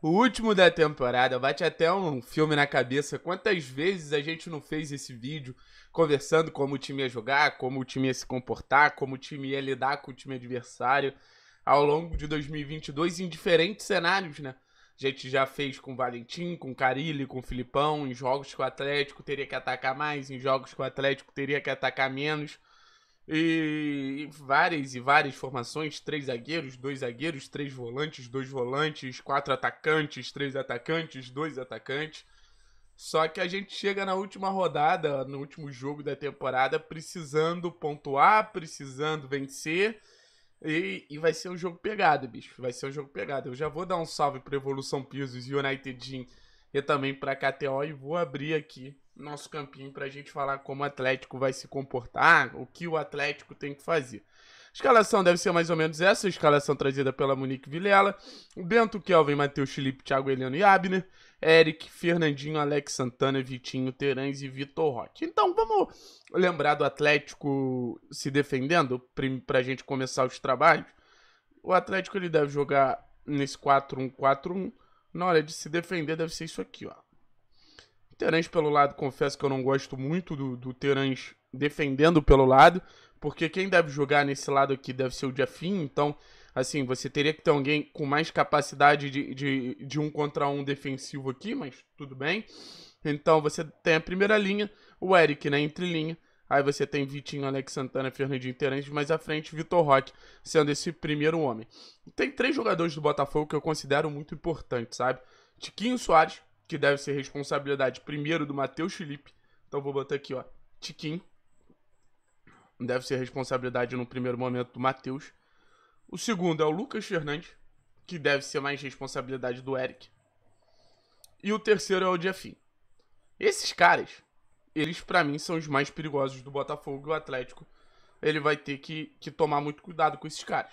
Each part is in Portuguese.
O último da temporada, bate até um filme na cabeça. Quantas vezes a gente não fez esse vídeo conversando como o time ia jogar, como o time ia se comportar, como o time ia lidar com o time adversário ao longo de 2022 em diferentes cenários, né? A gente já fez com o Valentim, com o Carilli, com o Filipão, em jogos com o Atlético teria que atacar mais, em jogos com o Atlético teria que atacar menos. E várias e várias formações: três zagueiros, dois zagueiros, três volantes, dois volantes, quatro atacantes, três atacantes, dois atacantes. Só que a gente chega na última rodada, no último jogo da temporada, precisando pontuar, precisando vencer. E, e, vai ser um jogo pegado, bicho. Vai ser um jogo pegado. Eu já vou dar um salve para Evolução Pisos, United jim e também para KTO e vou abrir aqui nosso campinho para a gente falar como o Atlético vai se comportar, o que o Atlético tem que fazer. A escalação deve ser mais ou menos essa, a escalação trazida pela Monique Vilela, Bento, Kelvin, Matheus Felipe, Thiago Heleno e Abner, Eric, Fernandinho, Alex Santana, Vitinho, Terãs e Vitor Roque. Então vamos lembrar do Atlético se defendendo para a gente começar os trabalhos. O Atlético ele deve jogar nesse 4-1-4-1. Na hora de se defender deve ser isso aqui, ó. Terence pelo lado, confesso que eu não gosto muito do, do Terence defendendo pelo lado, porque quem deve jogar nesse lado aqui deve ser o Jeffinho, então, assim, você teria que ter alguém com mais capacidade de, de, de um contra um defensivo aqui, mas tudo bem. Então você tem a primeira linha, o Eric na né, entrelinha, aí você tem Vitinho, Alex Santana, Fernandinho Terence, mais à frente Vitor Roque sendo esse primeiro homem. Tem três jogadores do Botafogo que eu considero muito importantes, sabe? Tiquinho Soares, que deve ser responsabilidade primeiro do Matheus Felipe. Então vou botar aqui, ó, Tiquinho. Deve ser responsabilidade no primeiro momento do Matheus. O segundo é o Lucas Fernandes, que deve ser mais responsabilidade do Eric. E o terceiro é o Jeffim. Esses caras, eles para mim são os mais perigosos do Botafogo e o Atlético. Ele vai ter que, que tomar muito cuidado com esses caras.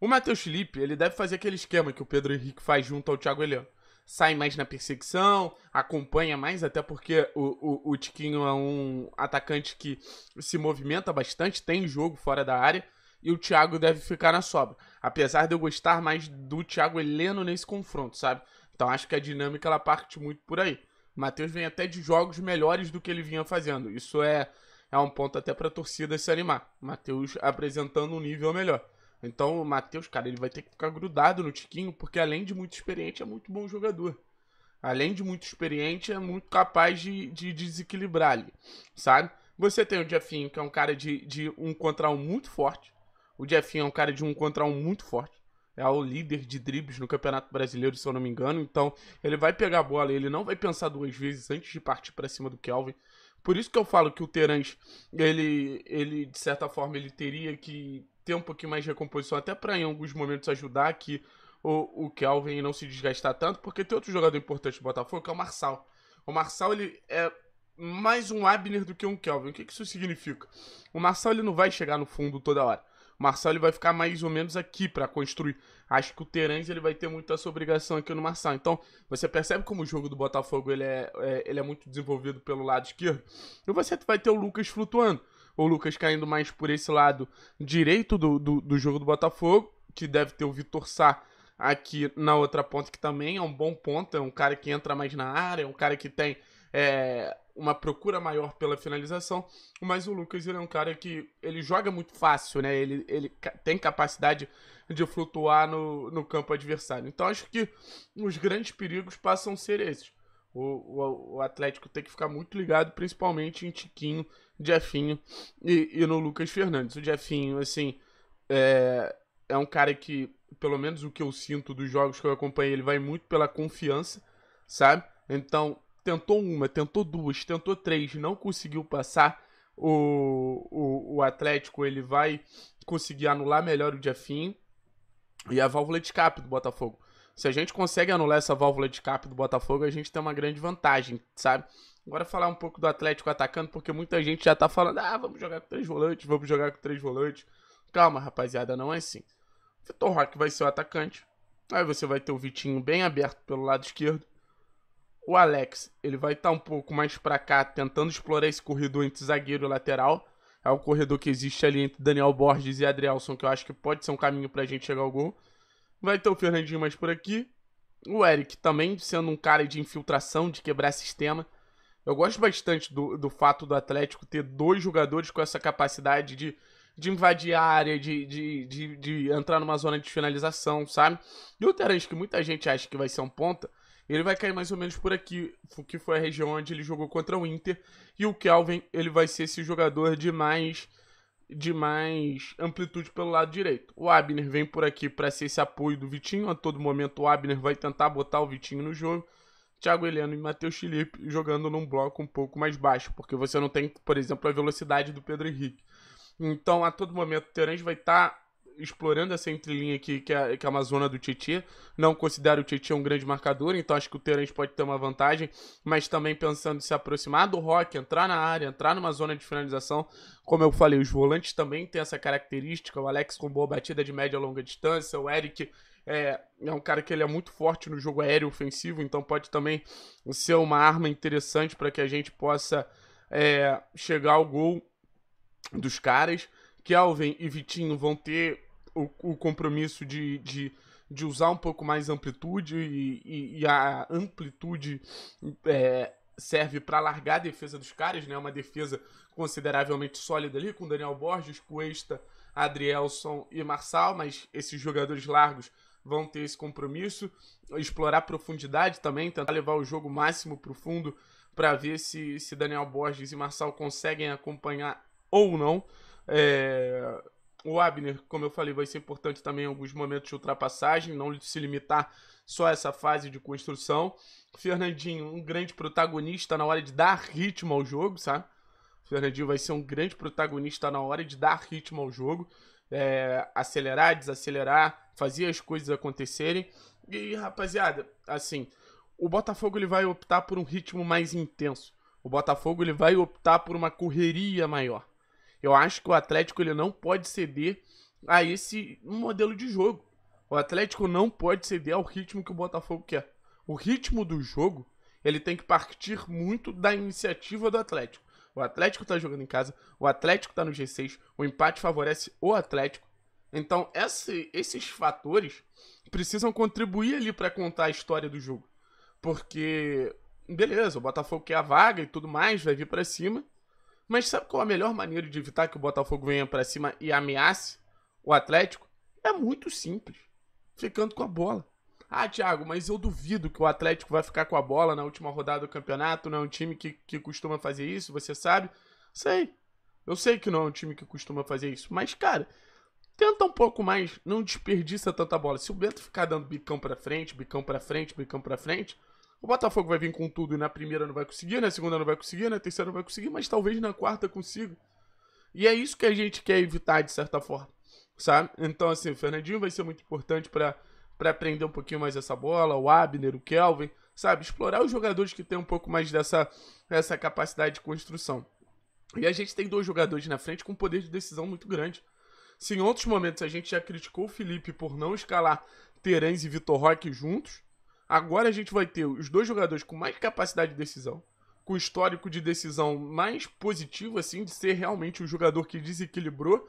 O Matheus Felipe, ele deve fazer aquele esquema que o Pedro Henrique faz junto ao Thiago Heleno sai mais na perseguição, acompanha mais, até porque o, o, o Tiquinho é um atacante que se movimenta bastante, tem jogo fora da área, e o Thiago deve ficar na sobra. Apesar de eu gostar mais do Thiago Heleno nesse confronto, sabe? Então acho que a dinâmica ela parte muito por aí. O Matheus vem até de jogos melhores do que ele vinha fazendo. Isso é, é um ponto até para a torcida se animar. Matheus apresentando um nível melhor. Então o Matheus, cara, ele vai ter que ficar grudado no Tiquinho, porque além de muito experiente, é muito bom jogador. Além de muito experiente, é muito capaz de, de desequilibrar ali, sabe? Você tem o Jeffinho, que é um cara de, de um contra um muito forte. O Jeffinho é um cara de um contra um muito forte. É o líder de dribles no Campeonato Brasileiro, se eu não me engano. Então, ele vai pegar a bola, ele não vai pensar duas vezes antes de partir para cima do Kelvin. Por isso que eu falo que o Terence ele, ele de certa forma, ele teria que ter um pouquinho mais de recomposição, até para em alguns momentos ajudar aqui o, o Kelvin não se desgastar tanto, porque tem outro jogador importante do Botafogo que é o Marçal. O Marçal ele é mais um Abner do que um Kelvin. O que, que isso significa? O Marçal ele não vai chegar no fundo toda hora. O Marçal ele vai ficar mais ou menos aqui para construir. Acho que o Terence ele vai ter muita essa obrigação aqui no Marçal. Então, você percebe como o jogo do Botafogo ele é, é ele é muito desenvolvido pelo lado esquerdo. E você vai ter o Lucas flutuando o Lucas caindo mais por esse lado direito do, do, do jogo do Botafogo, que deve ter o Vitor Sá aqui na outra ponta, que também é um bom ponto, é um cara que entra mais na área, é um cara que tem é, uma procura maior pela finalização, mas o Lucas ele é um cara que ele joga muito fácil, né? Ele, ele tem capacidade de flutuar no, no campo adversário. Então acho que os grandes perigos passam a ser esses. O, o, o, Atlético tem que ficar muito ligado, principalmente em Tiquinho, Jefinho e, e no Lucas Fernandes. O Jefinho, assim, é, é um cara que, pelo menos o que eu sinto dos jogos que eu acompanhei, ele vai muito pela confiança, sabe? Então, tentou uma, tentou duas, tentou três, não conseguiu passar. O, o, o Atlético ele vai conseguir anular melhor o Jefinho e a válvula de escape do Botafogo. Se a gente consegue anular essa válvula de cap do Botafogo, a gente tem uma grande vantagem, sabe? Agora falar um pouco do Atlético atacando, porque muita gente já tá falando, ah, vamos jogar com três volantes, vamos jogar com três volantes. Calma, rapaziada, não é assim. Vitor Roque vai ser o atacante. Aí você vai ter o Vitinho bem aberto pelo lado esquerdo. O Alex, ele vai estar tá um pouco mais para cá, tentando explorar esse corredor entre zagueiro e lateral. É o corredor que existe ali entre Daniel Borges e Adrielson, que eu acho que pode ser um caminho para a gente chegar ao gol. Vai ter o Fernandinho mais por aqui. O Eric também sendo um cara de infiltração, de quebrar sistema. Eu gosto bastante do, do fato do Atlético ter dois jogadores com essa capacidade de, de invadir a área, de, de, de, de entrar numa zona de finalização, sabe? E o Terence, que muita gente acha que vai ser um ponta, ele vai cair mais ou menos por aqui, que foi a região onde ele jogou contra o Inter. E o Kelvin, ele vai ser esse jogador de mais de mais amplitude pelo lado direito. O Abner vem por aqui para ser esse apoio do Vitinho. A todo momento o Abner vai tentar botar o Vitinho no jogo. Thiago Heleno e Matheus Felipe jogando num bloco um pouco mais baixo, porque você não tem, por exemplo, a velocidade do Pedro Henrique. Então, a todo momento, o Terence vai estar tá explorando essa entrelinha aqui, que é que é a Amazônia do Titi Não considero o Titi um grande marcador, então acho que o Terence pode ter uma vantagem, mas também pensando em se aproximar do rock, entrar na área, entrar numa zona de finalização. Como eu falei, os volantes também têm essa característica. O Alex com boa batida de média a longa distância, o Eric é, é, um cara que ele é muito forte no jogo aéreo ofensivo, então pode também ser uma arma interessante para que a gente possa é, chegar ao gol dos caras. Kelvin e Vitinho vão ter o, o compromisso de, de, de, usar um pouco mais amplitude e, e, e a amplitude é, serve para largar a defesa dos caras, né? Uma defesa consideravelmente sólida ali com Daniel Borges, Cuesta, Adrielson e Marçal, mas esses jogadores largos vão ter esse compromisso, explorar profundidade também, tentar levar o jogo máximo para o fundo para ver se, se Daniel Borges e Marçal conseguem acompanhar ou não. É, o Abner, como eu falei, vai ser importante também em alguns momentos de ultrapassagem, não se limitar só a essa fase de construção. Fernandinho, um grande protagonista na hora de dar ritmo ao jogo, sabe? Fernandinho vai ser um grande protagonista na hora de dar ritmo ao jogo, é, acelerar, desacelerar, fazer as coisas acontecerem. E, rapaziada, assim, o Botafogo ele vai optar por um ritmo mais intenso. O Botafogo ele vai optar por uma correria maior. Eu acho que o Atlético ele não pode ceder a esse modelo de jogo. O Atlético não pode ceder ao ritmo que o Botafogo quer. O ritmo do jogo, ele tem que partir muito da iniciativa do Atlético. O Atlético está jogando em casa, o Atlético está no G6, o empate favorece o Atlético. Então, esse, esses fatores precisam contribuir ali para contar a história do jogo. Porque, beleza, o Botafogo quer a vaga e tudo mais, vai vir para cima. Mas sabe qual é a melhor maneira de evitar que o Botafogo venha para cima e ameace o Atlético? É muito simples. Ficando com a bola. Ah, Thiago, mas eu duvido que o Atlético vai ficar com a bola na última rodada do campeonato. Não é um time que, que costuma fazer isso, você sabe? Sei. Eu sei que não é um time que costuma fazer isso. Mas, cara, tenta um pouco mais. Não desperdiça tanta bola. Se o Bento ficar dando bicão para frente, bicão para frente, bicão para frente, o Botafogo vai vir com tudo e né? na primeira não vai conseguir, na né? segunda não vai conseguir, na né? terceira não vai conseguir, mas talvez na quarta consiga. E é isso que a gente quer evitar de certa forma, sabe? Então, assim, o Fernandinho vai ser muito importante para aprender um pouquinho mais essa bola, o Abner, o Kelvin, sabe? Explorar os jogadores que têm um pouco mais dessa, essa capacidade de construção. E a gente tem dois jogadores na frente com poder de decisão muito grande. Se em outros momentos a gente já criticou o Felipe por não escalar Terãs e Vitor Roque juntos, Agora a gente vai ter os dois jogadores com mais capacidade de decisão, com histórico de decisão mais positivo, assim, de ser realmente o jogador que desequilibrou,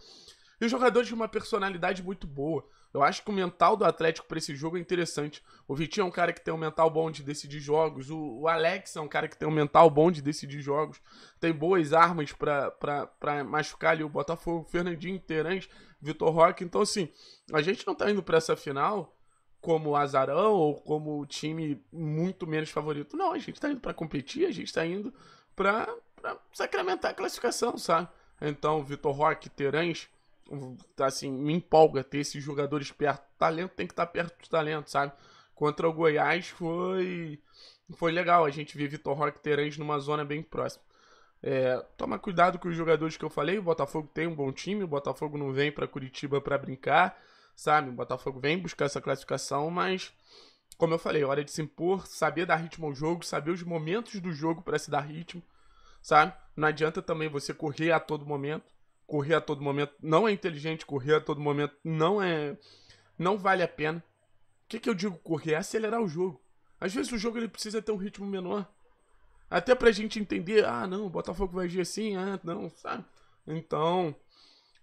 e os jogadores de uma personalidade muito boa. Eu acho que o mental do Atlético para esse jogo é interessante. O Vitinho é um cara que tem um mental bom de decidir jogos. O, o Alex é um cara que tem um mental bom de decidir jogos. Tem boas armas para machucar ali o Botafogo. O Fernandinho, Terãs, Vitor Roque. Então, assim, a gente não está indo para essa final como azarão ou como time muito menos favorito. Não, a gente tá indo para competir, a gente tá indo para sacramentar a classificação, sabe? Então, Vitor Roque, Terãs, assim, me empolga ter esses jogadores perto. Talento tem que estar tá perto do talento, sabe? Contra o Goiás foi foi legal a gente ver Vitor Roque, Terãs numa zona bem próxima. É, toma cuidado com os jogadores que eu falei, o Botafogo tem um bom time, o Botafogo não vem para Curitiba para brincar sabe? O Botafogo vem buscar essa classificação, mas como eu falei, é hora de se impor, saber dar ritmo ao jogo, saber os momentos do jogo para se dar ritmo, sabe? Não adianta também você correr a todo momento. Correr a todo momento não é inteligente, correr a todo momento não é não vale a pena. O que, que eu digo correr? É acelerar o jogo. Às vezes o jogo ele precisa ter um ritmo menor. Até pra gente entender, ah, não, o Botafogo vai agir assim, ah, não, sabe? Então,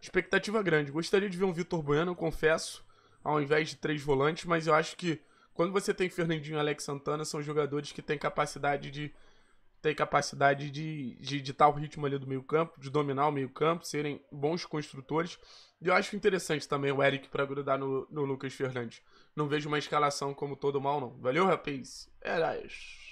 expectativa grande. Gostaria de ver um Vitor Bueno, eu confesso, ao invés de três volantes, mas eu acho que quando você tem Fernandinho e Alex Santana, são jogadores que têm capacidade de têm capacidade de, de de o ritmo ali do meio-campo, de dominar o meio-campo, serem bons construtores. E eu acho interessante também o Eric para grudar no, no Lucas Fernandes. Não vejo uma escalação como todo mal, não. Valeu, rapaz? Era isso.